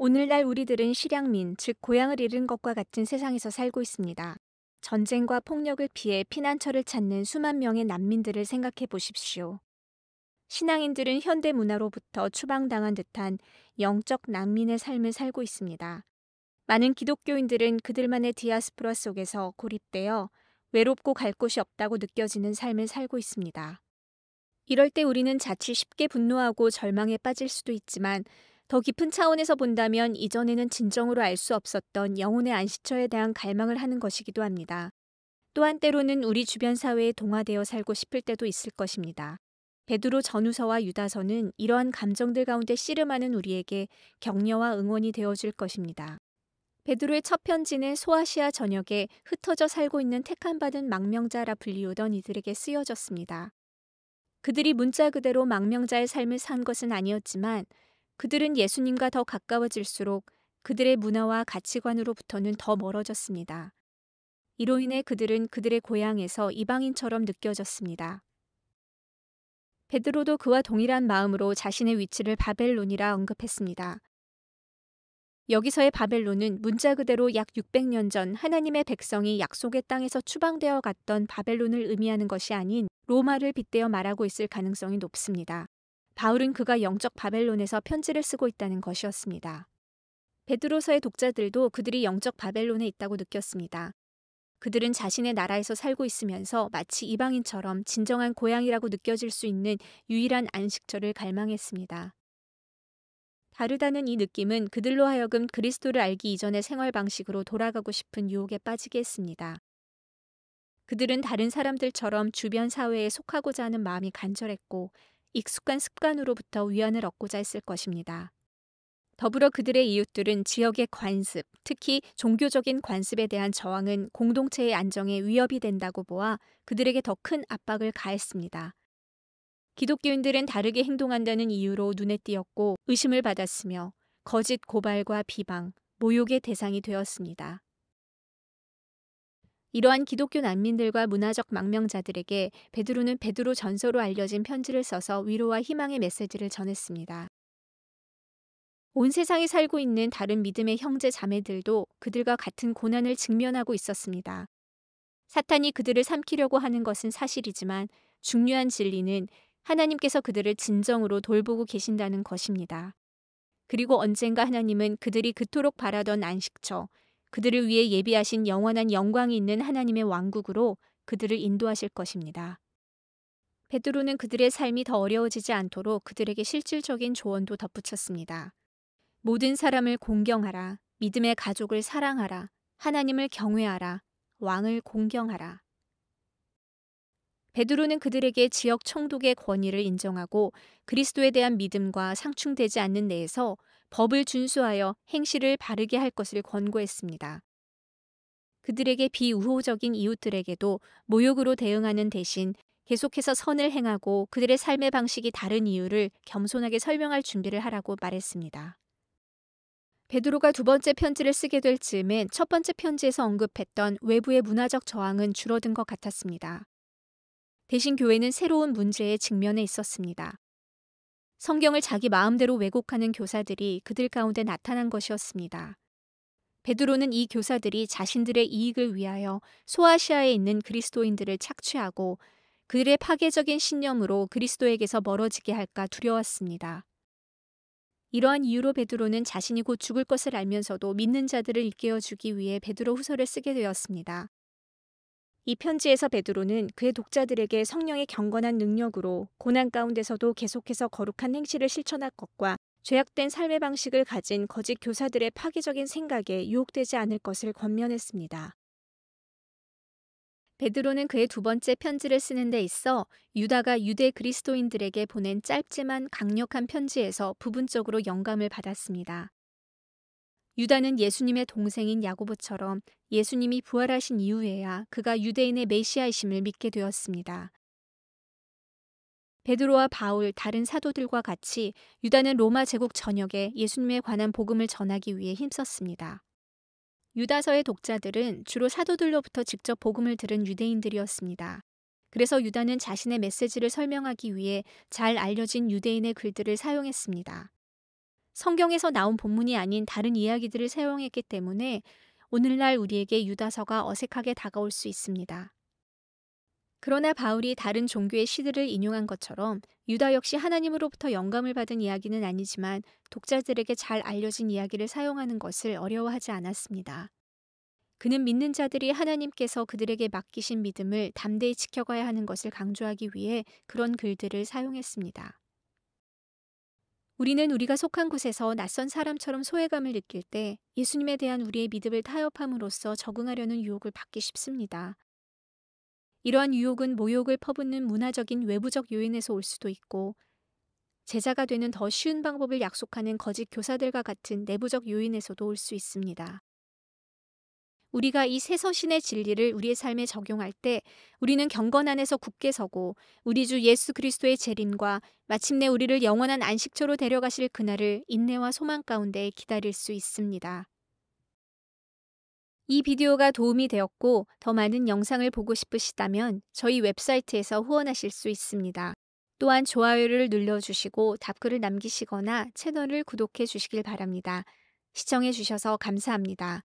오늘날 우리들은 실향민, 즉 고향을 잃은 것과 같은 세상에서 살고 있습니다. 전쟁과 폭력을 피해 피난처를 찾는 수만 명의 난민들을 생각해 보십시오. 신앙인들은 현대 문화로부터 추방당한 듯한 영적 난민의 삶을 살고 있습니다. 많은 기독교인들은 그들만의 디아스프라 속에서 고립되어 외롭고 갈 곳이 없다고 느껴지는 삶을 살고 있습니다. 이럴 때 우리는 자칫 쉽게 분노하고 절망에 빠질 수도 있지만 더 깊은 차원에서 본다면 이전에는 진정으로 알 수 없었던 영혼의 안식처에 대한 갈망을 하는 것이기도 합니다. 또한 때로는 우리 주변 사회에 동화되어 살고 싶을 때도 있을 것입니다. 베드로 전우서와 유다서는 이러한 감정들 가운데 씨름하는 우리에게 격려와 응원이 되어줄 것입니다. 베드로의 첫 편지는 소아시아 전역에 흩어져 살고 있는 택한받은 망명자라 불리우던 이들에게 쓰여졌습니다. 그들이 문자 그대로 망명자의 삶을 산 것은 아니었지만 그들은 예수님과 더 가까워질수록 그들의 문화와 가치관으로부터는 더 멀어졌습니다. 이로 인해 그들은 그들의 고향에서 이방인처럼 느껴졌습니다. 베드로도 그와 동일한 마음으로 자신의 위치를 바벨론이라 언급했습니다. 여기서의 바벨론은 문자 그대로 약 600년 전 하나님의 백성이 약속의 땅에서 추방되어 갔던 바벨론을 의미하는 것이 아닌 로마를 빗대어 말하고 있을 가능성이 높습니다. 바울은 그가 영적 바벨론에서 편지를 쓰고 있다는 것이었습니다. 베드로서의 독자들도 그들이 영적 바벨론에 있다고 느꼈습니다. 그들은 자신의 나라에서 살고 있으면서 마치 이방인처럼 진정한 고향이라고 느껴질 수 있는 유일한 안식처를 갈망했습니다. 다르다는 이 느낌은 그들로 하여금 그리스도를 알기 이전의 생활 방식으로 돌아가고 싶은 유혹에 빠지게 했습니다. 그들은 다른 사람들처럼 주변 사회에 속하고자 하는 마음이 간절했고 익숙한 습관으로부터 위안을 얻고자 했을 것입니다. 더불어 그들의 이웃들은 지역의 관습, 특히 종교적인 관습에 대한 저항은 공동체의 안정에 위협이 된다고 보아 그들에게 더 큰 압박을 가했습니다. 기독교인들은 다르게 행동한다는 이유로 눈에 띄었고 의심을 받았으며 거짓 고발과 비방, 모욕의 대상이 되었습니다. 이러한 기독교 난민들과 문화적 망명자들에게 베드로는 베드로 전서로 알려진 편지를 써서 위로와 희망의 메시지를 전했습니다. 온 세상에 살고 있는 다른 믿음의 형제 자매들도 그들과 같은 고난을 직면하고 있었습니다. 사탄이 그들을 삼키려고 하는 것은 사실이지만 중요한 진리는 하나님께서 그들을 진정으로 돌보고 계신다는 것입니다. 그리고 언젠가 하나님은 그들이 그토록 바라던 안식처, 그들을 위해 예비하신 영원한 영광이 있는 하나님의 왕국으로 그들을 인도하실 것입니다. 베드로는 그들의 삶이 더 어려워지지 않도록 그들에게 실질적인 조언도 덧붙였습니다. 모든 사람을 공경하라. 믿음의 가족을 사랑하라. 하나님을 경외하라. 왕을 공경하라. 베드로는 그들에게 지역 총독의 권위를 인정하고 그리스도에 대한 믿음과 상충되지 않는 내에서 법을 준수하여 행실을 바르게 할 것을 권고했습니다. 그들에게 비우호적인 이웃들에게도 모욕으로 대응하는 대신 계속해서 선을 행하고 그들의 삶의 방식이 다른 이유를 겸손하게 설명할 준비를 하라고 말했습니다. 베드로가 두 번째 편지를 쓰게 될 즈음엔 첫 번째 편지에서 언급했던 외부의 문화적 저항은 줄어든 것 같았습니다. 대신 교회는 새로운 문제에 직면해 있었습니다. 성경을 자기 마음대로 왜곡하는 교사들이 그들 가운데 나타난 것이었습니다. 베드로는 이 교사들이 자신들의 이익을 위하여 소아시아에 있는 그리스도인들을 착취하고 그들의 파괴적인 신념으로 그리스도에게서 멀어지게 할까 두려웠습니다. 이러한 이유로 베드로는 자신이 곧 죽을 것을 알면서도 믿는 자들을 일깨워 주기 위해 베드로 후서를 쓰게 되었습니다. 이 편지에서 베드로는 그의 독자들에게 성령의 경건한 능력으로 고난 가운데서도 계속해서 거룩한 행실을 실천할 것과 죄악된 삶의 방식을 가진 거짓 교사들의 파괴적인 생각에 유혹되지 않을 것을 권면했습니다. 베드로는 그의 두 번째 편지를 쓰는 데 있어 유다가 유대 그리스도인들에게 보낸 짧지만 강력한 편지에서 부분적으로 영감을 받았습니다. 유다는 예수님의 동생인 야고보처럼 예수님이 부활하신 이후에야 그가 유대인의 메시아이심을 믿게 되었습니다. 베드로와 바울 다른 사도들과 같이 유다는 로마 제국 전역에 예수님에 관한 복음을 전하기 위해 힘썼습니다. 유다서의 독자들은 주로 사도들로부터 직접 복음을 들은 유대인들이었습니다. 그래서 유다는 자신의 메시지를 설명하기 위해 잘 알려진 유대인의 글들을 사용했습니다. 성경에서 나온 본문이 아닌 다른 이야기들을 사용했기 때문에 오늘날 우리에게 유다서가 어색하게 다가올 수 있습니다. 그러나 바울이 다른 종교의 시들을 인용한 것처럼 유다 역시 하나님으로부터 영감을 받은 이야기는 아니지만 독자들에게 잘 알려진 이야기를 사용하는 것을 어려워하지 않았습니다. 그는 믿는 자들이 하나님께서 그들에게 맡기신 믿음을 담대히 지켜가야 하는 것을 강조하기 위해 그런 글들을 사용했습니다. 우리는 우리가 속한 곳에서 낯선 사람처럼 소외감을 느낄 때 예수님에 대한 우리의 믿음을 타협함으로써 적응하려는 유혹을 받기 쉽습니다. 이러한 유혹은 모욕을 퍼붓는 문화적인 외부적 요인에서 올 수도 있고 제자가 되는 더 쉬운 방법을 약속하는 거짓 교사들과 같은 내부적 요인에서도 올 수 있습니다. 우리가 이새 서신의 진리를 우리의 삶에 적용할 때 우리는 경건 안에서 굳게 서고 우리 주 예수 그리스도의 재림과 마침내 우리를 영원한 안식처로 데려가실 그날을 인내와 소망 가운데 기다릴 수 있습니다. 이 비디오가 도움이 되었고 더 많은 영상을 보고 싶으시다면 저희 웹사이트에서 후원하실 수 있습니다. 또한 좋아요를 눌러주시고 답글을 남기시거나 채널을 구독해 주시길 바랍니다. 시청해 주셔서 감사합니다.